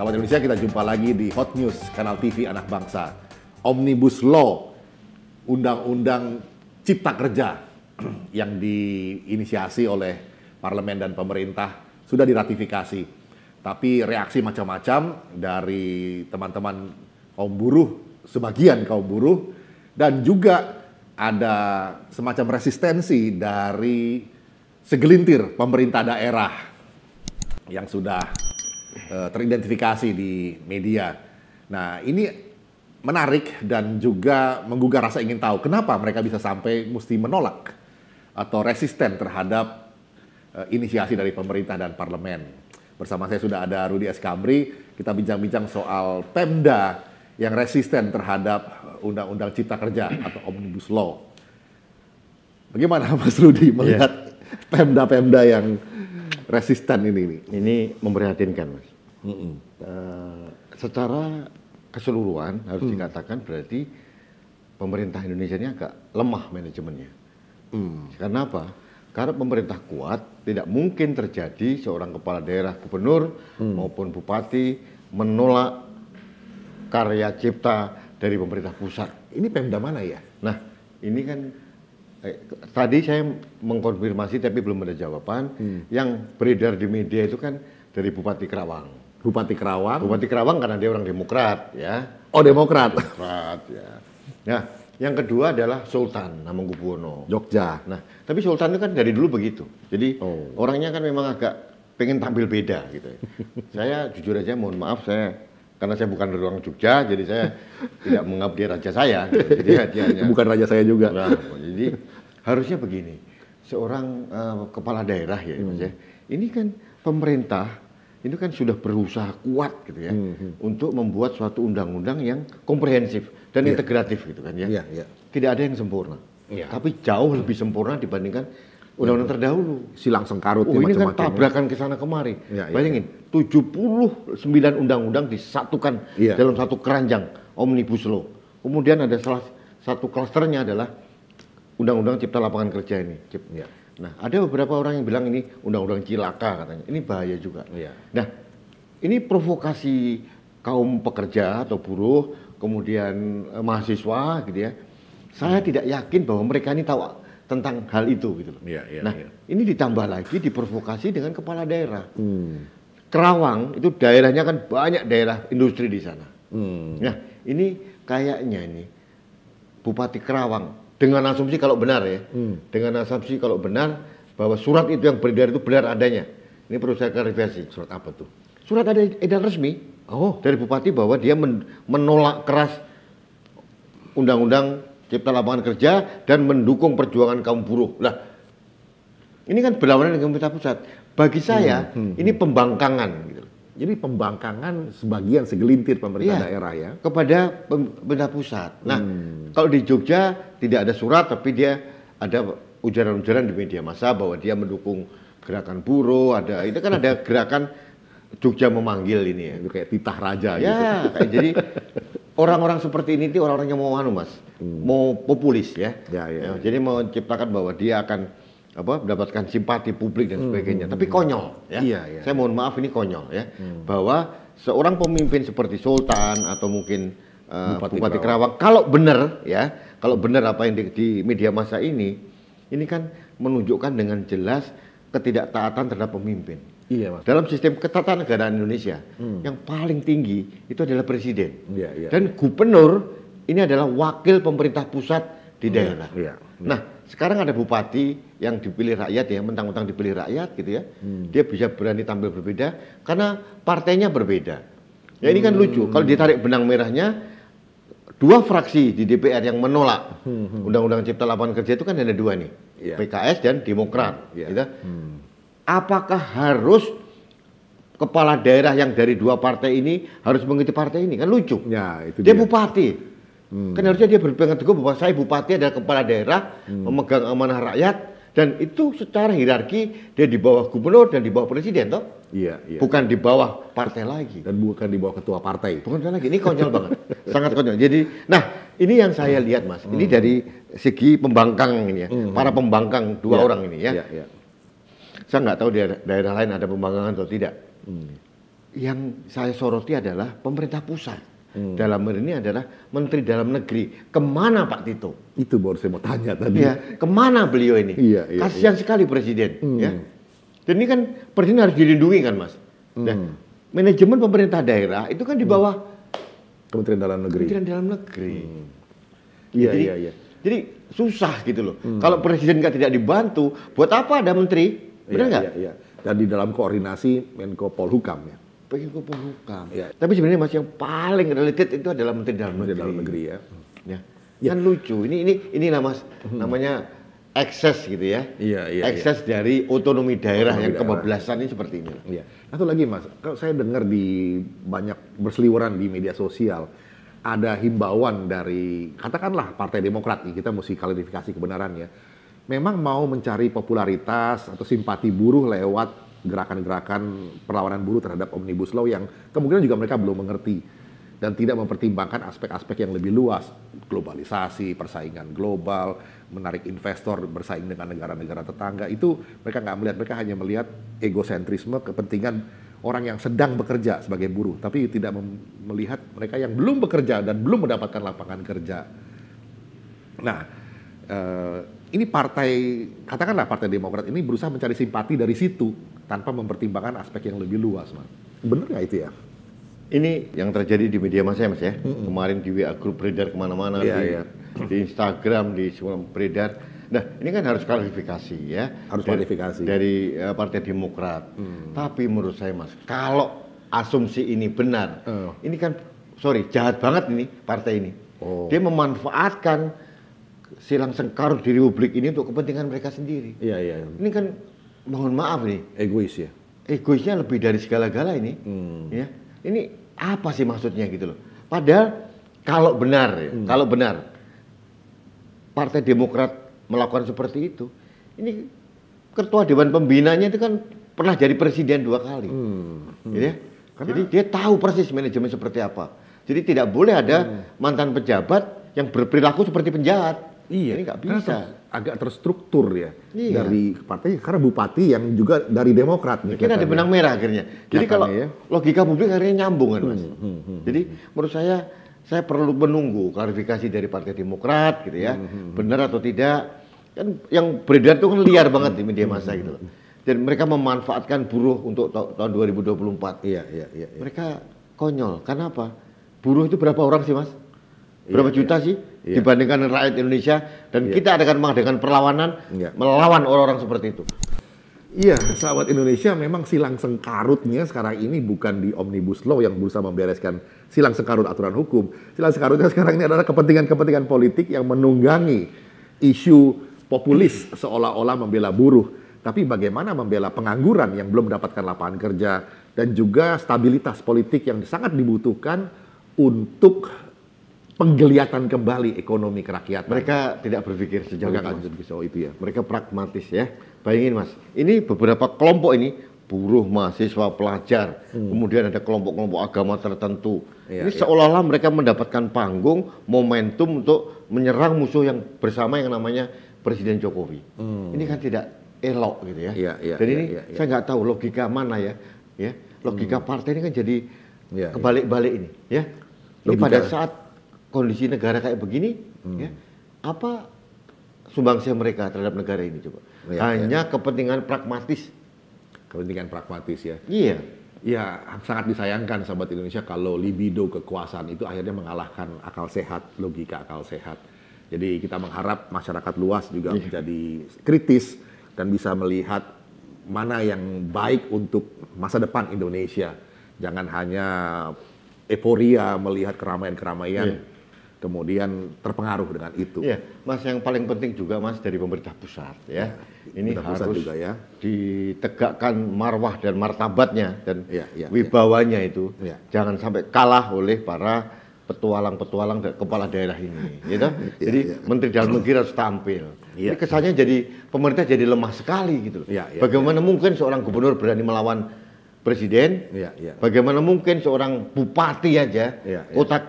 Sahabat Indonesia, kita jumpa lagi di Hot News, kanal TV Anak Bangsa. Omnibus Law, Undang-Undang Cipta Kerja yang diinisiasi oleh parlemen dan pemerintah sudah diratifikasi. Tapi reaksi macam-macam dari teman-teman kaum buruh, sebagian kaum buruh, dan juga ada semacam resistensi dari segelintir pemerintah daerah yang sudah Eh, teridentifikasi di media. Nah, ini menarik dan juga menggugah rasa ingin tahu kenapa mereka bisa sampai mesti menolak atau resisten terhadap eh, inisiasi dari pemerintah dan parlemen. Bersama saya sudah ada Rudi Eskamri, kita bincang-bincang soal Pemda yang resisten terhadap eh, Undang-Undang Cipta Kerja atau Omnibus Law. Bagaimana Mas Rudi iya. melihat Pemda-Pemda yeah. yang resisten ini? Ini memprihatinkan Mas. Mm -mm. Uh, secara keseluruhan harus mm. dikatakan berarti pemerintah Indonesia ini agak lemah manajemennya. Mm. Karena apa? Karena pemerintah kuat, tidak mungkin terjadi seorang kepala daerah, gubernur mm. maupun bupati menolak karya cipta dari pemerintah pusat. Ini Pemda mana ya? Nah, ini kan eh, tadi saya mengkonfirmasi tapi belum ada jawaban. Hmm. Yang beredar di media itu kan dari Bupati Kerawang. Bupati Kerawang. Bupati Kerawang karena dia orang Demokrat ya. Oh Demokrat. Demokrat ya. Nah yang kedua adalah Sultan Hamengkubuwono. Jogja. Nah tapi Sultan itu kan dari dulu begitu. Jadi oh. orangnya kan memang agak pengen tampil beda gitu. Ya. saya jujur aja mohon maaf saya karena saya bukan dari orang Jogja jadi saya tidak mengabdi raja saya. Gitu. Jadi ya, dia hanya, bukan raja saya juga. Nah, jadi harusnya begini seorang uh, kepala daerah ya hmm. ya. Ini kan pemerintah itu kan sudah berusaha kuat gitu ya hmm, hmm. untuk membuat suatu undang-undang yang komprehensif dan yeah. integratif gitu kan ya. Yeah, yeah. Tidak ada yang sempurna. Yeah. Tapi jauh lebih sempurna dibandingkan undang-undang iya. terdahulu. Silang sengkarut oh, ini kan ya. tabrakan ke sana kemari. Yeah, yeah, Bayangin, 79 iya. undang-undang disatukan yeah. dalam satu keranjang Omnibus Law. Kemudian ada salah satu klasternya adalah undang-undang cipta lapangan kerja ini. Cip. Iya. yeah. Nah, ada beberapa orang yang bilang ini undang-undang cilaka katanya. Ini bahaya juga. Iya. Nah, ini provokasi kaum pekerja atau buruh, kemudian eh, mahasiswa gitu ya. Saya hmm. tidak yakin bahwa mereka ini tahu tentang hal itu gitu loh. Iya, iya, nah, iya. ini ditambah lagi diprovokasi dengan kepala daerah. Hmm. Kerawang itu daerahnya kan banyak daerah industri di sana. Hmm. Nah, ini kayaknya ini Bupati Kerawang dengan asumsi kalau benar ya, hmm. dengan asumsi kalau benar bahwa surat itu yang beredar itu benar adanya. Ini perlu saya klarifikasi. Surat apa tuh? Surat ada edaran resmi oh. dari bupati bahwa dia men menolak keras undang-undang cipta lapangan kerja dan mendukung perjuangan kaum buruh. Lah, ini kan berlawanan dengan pemerintah pusat. Bagi saya hmm. Hmm. hmm. ini pembangkangan. Gitu. Jadi pembangkangan sebagian segelintir pemerintah ya, daerah ya kepada pemerintah pusat. Nah, hmm. kalau di Jogja tidak ada surat tapi dia ada ujaran-ujaran di media massa bahwa dia mendukung gerakan buruh, ada itu kan ada gerakan Jogja memanggil ini ya. kayak titah raja ya, gitu. Kayak, jadi orang-orang seperti ini orang-orang yang mau anu Mas, hmm. mau populis ya. Ya, ya. ya. ya. Jadi mau menciptakan bahwa dia akan apa mendapatkan simpati publik dan hmm, sebagainya. Hmm. Tapi hmm. konyol ya. Iya, iya. Saya mohon maaf ini konyol ya. Hmm. Bahwa seorang pemimpin seperti sultan atau mungkin uh, Bupati, Bupati Kerawang. kalau benar ya, kalau benar apa yang di, di media masa ini ini kan menunjukkan dengan jelas ketidaktaatan terhadap pemimpin. Iya, Mas. Dalam sistem ketatanegaraan Indonesia hmm. yang paling tinggi itu adalah presiden. Iya, iya. Dan gubernur ini adalah wakil pemerintah pusat di iya, daerah. ya, ya. Nah, sekarang ada bupati yang dipilih rakyat ya, mentang-mentang dipilih rakyat gitu ya. Hmm. Dia bisa berani tampil berbeda karena partainya berbeda. Ya ini kan hmm. lucu. Kalau ditarik benang merahnya dua fraksi di DPR yang menolak hmm. Undang-Undang Cipta Lapangan Kerja itu kan ada dua nih. ya. PKS dan Demokrat ya. gitu. Hmm. Apakah harus kepala daerah yang dari dua partai ini harus mengikuti partai ini kan lucu. Ya, itu dia, dia bupati Hmm. Kan harusnya dia berpegang teguh bahwa saya bupati adalah kepala daerah, hmm. memegang amanah rakyat, dan itu secara hierarki dia di bawah gubernur dan di bawah presiden toh iya, iya bukan di bawah partai lagi dan bukan di bawah ketua partai bukan lagi ini konyol banget sangat konyol jadi nah ini yang saya hmm. lihat mas hmm. ini dari segi pembangkang ini ya hmm. para pembangkang dua ya, orang ini ya, ya, ya. saya nggak tahu di daerah, daerah lain ada pembangkangan atau tidak hmm. yang saya soroti adalah pemerintah pusat Hmm. Dalam hal ini adalah Menteri Dalam Negeri. Kemana Pak Tito? Itu baru saya mau tanya tadi. Ya, kemana beliau ini? Iya, iya, Kasihan iya. sekali Presiden. Hmm. Ya. Dan ini kan Presiden harus dilindungi kan Mas. Hmm. Ya. manajemen pemerintah daerah itu kan di hmm. bawah hmm. Kementerian Dalam Negeri. Kementerian Dalam Negeri. Hmm. Ya, iya, jadi, iya, iya. Jadi susah gitu loh. Hmm. Kalau Presiden nggak tidak dibantu, buat apa ada Menteri? Iya, Benar nggak? Iya, iya, iya. Dan di dalam koordinasi Menko Polhukam ya pengen hukum Ya. Tapi sebenarnya masih yang paling related itu adalah Menteri Dalam Negeri. Menteri Dalam Negeri ya. ya. ya. Kan lucu. Ini ini ini mas hmm. namanya ekses gitu ya. Iya, iya. Ekses ya. dari otonomi daerah otonomi yang daerah. kebablasan ini seperti ini. Iya. Satu lagi Mas, kalau saya dengar di banyak berseliweran di media sosial ada himbauan dari katakanlah Partai Demokrat nih, kita mesti klarifikasi kebenarannya. Memang mau mencari popularitas atau simpati buruh lewat gerakan-gerakan perlawanan buruh terhadap omnibus law yang kemungkinan juga mereka belum mengerti dan tidak mempertimbangkan aspek-aspek yang lebih luas, globalisasi, persaingan global, menarik investor bersaing dengan negara-negara tetangga itu mereka nggak melihat, mereka hanya melihat egosentrisme kepentingan orang yang sedang bekerja sebagai buruh, tapi tidak melihat mereka yang belum bekerja dan belum mendapatkan lapangan kerja. Nah, eh, ini partai katakanlah partai Demokrat ini berusaha mencari simpati dari situ tanpa mempertimbangkan aspek yang lebih luas, Mas. Bener nggak itu ya? Ini yang terjadi di media massa ya, Mas ya. Mm-hmm. Kemarin di WA Group beredar kemana-mana, yeah, di, yeah. di Instagram, di semua beredar. Nah, ini kan harus klarifikasi ya. Harus klarifikasi. Dari uh, Partai Demokrat. Hmm. Tapi menurut saya, Mas, kalau asumsi ini benar, uh. ini kan, sorry, jahat banget ini partai ini. Oh. Dia memanfaatkan silang sengkar di Republik ini untuk kepentingan mereka sendiri. Iya, iya. Ini kan mohon maaf nih egois ya egoisnya lebih dari segala-gala ini hmm. ya ini apa sih maksudnya gitu loh padahal kalau benar ya, hmm. kalau benar Partai Demokrat melakukan seperti itu ini ketua dewan pembinanya itu kan pernah jadi presiden dua kali hmm. Hmm. Gitu ya Karena... jadi dia tahu persis manajemen seperti apa jadi tidak boleh ada hmm. mantan pejabat yang berperilaku seperti penjahat Iya. Ini nggak bisa. agak terstruktur ya iya. dari partai karena bupati yang juga dari Demokrat mungkin ada benang merah akhirnya. Jadi katanya, kalau ya. logika publik akhirnya nyambung kan mas. Hmm, hmm, hmm, hmm, Jadi menurut saya saya perlu menunggu klarifikasi dari Partai Demokrat gitu ya, hmm, hmm, hmm. benar atau tidak. Kan yang beredar itu kan liar hmm, banget di media massa gitu loh. Dan mereka memanfaatkan buruh untuk ta tahun 2024. Iya, iya, iya, iya. Mereka konyol. Kenapa? Buruh itu berapa orang sih mas? Iya, berapa iya, juta iya. sih? yeah. dibandingkan rakyat Indonesia dan yeah. kita akan mengadakan perlawanan yeah. melawan orang-orang seperti itu. Iya, sahabat Indonesia memang silang sengkarutnya sekarang ini bukan di Omnibus Law yang berusaha membereskan silang sengkarut aturan hukum. Silang sengkarutnya sekarang ini adalah kepentingan-kepentingan politik yang menunggangi isu populis seolah-olah membela buruh. Tapi bagaimana membela pengangguran yang belum mendapatkan lapangan kerja dan juga stabilitas politik yang sangat dibutuhkan untuk penggeliatan kembali ekonomi kerakyatan. Mereka tidak berpikir sejauh Mereka itu. Mereka itu ya. Mereka pragmatis ya. Bayangin mas, ini beberapa kelompok ini buruh, mahasiswa, pelajar, hmm. kemudian ada kelompok-kelompok agama tertentu. Ya, ini ya. seolah-olah mereka mendapatkan panggung, momentum untuk menyerang musuh yang bersama yang namanya Presiden Jokowi. Hmm. Ini kan tidak elok gitu ya. ya, ya Dan ya, ini ya, ya. saya nggak tahu logika mana ya, ya logika hmm. partai ini kan jadi ya, kebalik-balik ini ya. Ini pada saat kondisi negara kayak begini, hmm. ya, apa sumbangsi mereka terhadap negara ini coba? Oh, ya, Hanya ya. kepentingan pragmatis. Kepentingan pragmatis ya. Iya. Ya sangat disayangkan sahabat Indonesia kalau libido kekuasaan itu akhirnya mengalahkan akal sehat, logika akal sehat. Jadi kita mengharap masyarakat luas juga iya. menjadi kritis dan bisa melihat mana yang baik untuk masa depan Indonesia. Jangan hanya euforia melihat keramaian-keramaian. Iya kemudian terpengaruh dengan itu. Ya, mas yang paling penting juga mas dari pemerintah pusat ya, ya ini harus juga ya. ditegakkan marwah dan martabatnya dan ya, ya, wibawanya ya. itu, ya. jangan sampai kalah oleh para petualang-petualang kepala daerah ini, gitu. ya, jadi ya. Menteri Dalam Negeri harus tampil. Ya. Ini kesannya jadi pemerintah jadi lemah sekali gitu. Ya, ya, Bagaimana ya. mungkin seorang gubernur berani melawan presiden? Ya, ya. Bagaimana mungkin seorang bupati aja ya, ya. kota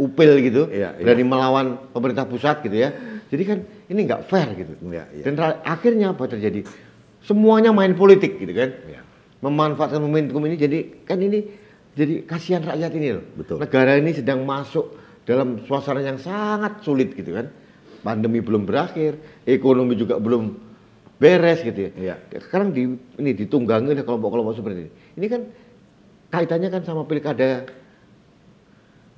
upil gitu, ya, ya. melawan pemerintah pusat gitu ya. Jadi kan ini nggak fair gitu. Ya, ya. Dan akhirnya apa terjadi? Semuanya main politik gitu kan. Ya. Memanfaatkan momentum ini jadi kan ini jadi kasihan rakyat ini loh. Betul. Negara ini sedang masuk dalam suasana yang sangat sulit gitu kan. Pandemi belum berakhir, ekonomi juga belum beres gitu ya. ya. Sekarang di ini ditunggangi oleh kelompok-kelompok seperti ini. Ini kan kaitannya kan sama pilkada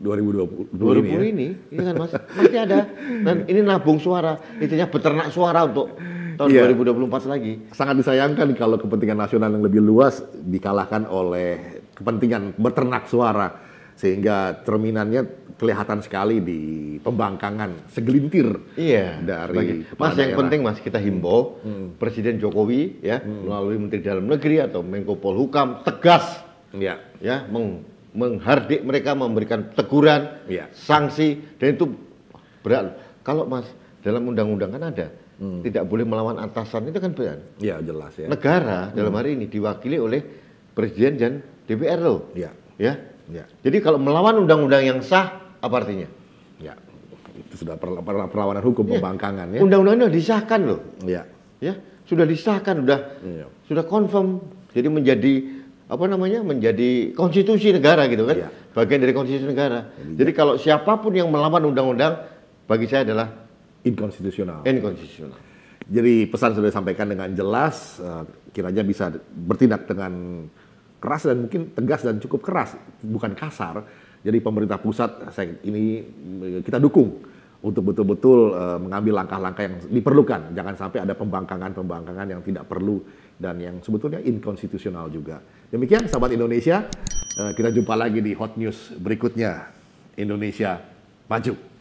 2020, 2020 ini, ya? ini, ini iya kan mas, masih ada. Dan ini nabung suara, intinya beternak suara untuk tahun yeah. 2024 lagi. Sangat disayangkan kalau kepentingan nasional yang lebih luas dikalahkan oleh kepentingan beternak suara, sehingga cerminannya kelihatan sekali di pembangkangan segelintir. Iya. Dari bagi, mas yang penting mas kita hmm. himbau hmm. Presiden Jokowi ya hmm. melalui Menteri Dalam Negeri atau Menko Polhukam tegas. Ya, ya meng menghardik mereka, memberikan teguran, ya. sanksi, dan itu berat. Kalau mas dalam undang-undang kan ada, hmm. tidak boleh melawan atasan itu kan berat. Ya jelas ya. Negara hmm. dalam hari ini diwakili oleh presiden dan DPR loh. Iya. Ya. Ya. ya. Jadi kalau melawan undang-undang yang sah, apa artinya? Ya. Itu sudah perlawanan hukum ya. pembangkangan ya. undang undang ini disahkan loh. Ya. Ya. Sudah disahkan, sudah ya. sudah confirm. Jadi menjadi apa namanya menjadi konstitusi negara gitu kan, ya. bagian dari konstitusi negara. Jadi, iya. Jadi kalau siapapun yang melawan undang-undang, bagi saya adalah inkonstitusional. Inkonstitusional. Jadi pesan sudah disampaikan dengan jelas, uh, kiranya bisa bertindak dengan keras dan mungkin tegas dan cukup keras, bukan kasar. Jadi pemerintah pusat saya ini kita dukung untuk betul-betul uh, mengambil langkah-langkah yang diperlukan. Jangan sampai ada pembangkangan-pembangkangan yang tidak perlu dan yang sebetulnya inkonstitusional juga. Demikian sahabat Indonesia, uh, kita jumpa lagi di Hot News berikutnya. Indonesia maju.